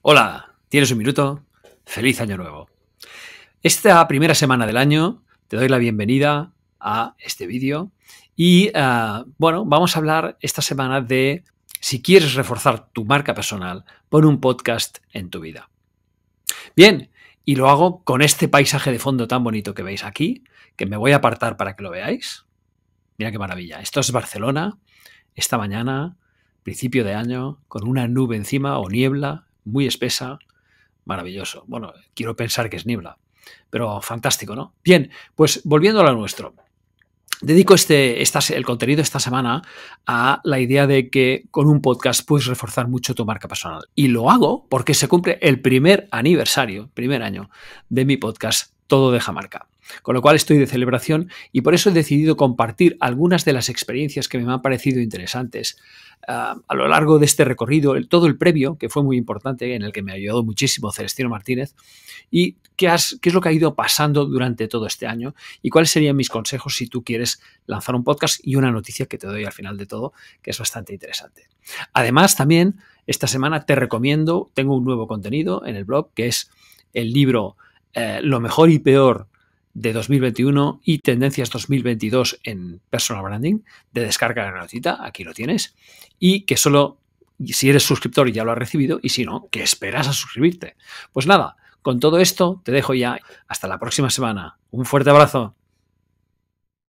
Hola, ¿tienes un minuto? Feliz año nuevo. Esta primera semana del año te doy la bienvenida a este vídeo y eh, bueno, vamos a hablar esta semana de si quieres reforzar tu marca personal, pon un podcast en tu vida. Bien, y lo hago con este paisaje de fondo tan bonito que veis aquí, que me voy a apartar para que lo veáis. Mira qué maravilla. Esto es Barcelona, esta mañana, principio de año, con una nube encima o niebla muy espesa, maravilloso. Bueno, quiero pensar que es Nibla, pero fantástico, ¿no? Bien, pues volviendo a lo nuestro. Dedico este, el contenido esta semana a la idea de que con un podcast puedes reforzar mucho tu marca personal. Y lo hago porque se cumple el primer aniversario, primer año de mi podcast todo deja marca, Con lo cual estoy de celebración y por eso he decidido compartir algunas de las experiencias que me han parecido interesantes ah, a lo largo de este recorrido, todo el previo, que fue muy importante, en el que me ha ayudado muchísimo Celestino Martínez, y qué, qué es lo que ha ido pasando durante todo este año y cuáles serían mis consejos si tú quieres lanzar un podcast y una noticia que te doy al final de todo, que es bastante interesante. Además, también esta semana te recomiendo, tengo un nuevo contenido en el blog que es el libro eh, lo mejor y peor de 2021 y tendencias 2022 en personal branding, de descarga la notita, aquí lo tienes, y que solo si eres suscriptor ya lo has recibido y si no, que esperas a suscribirte. Pues nada, con todo esto te dejo ya. Hasta la próxima semana. Un fuerte abrazo.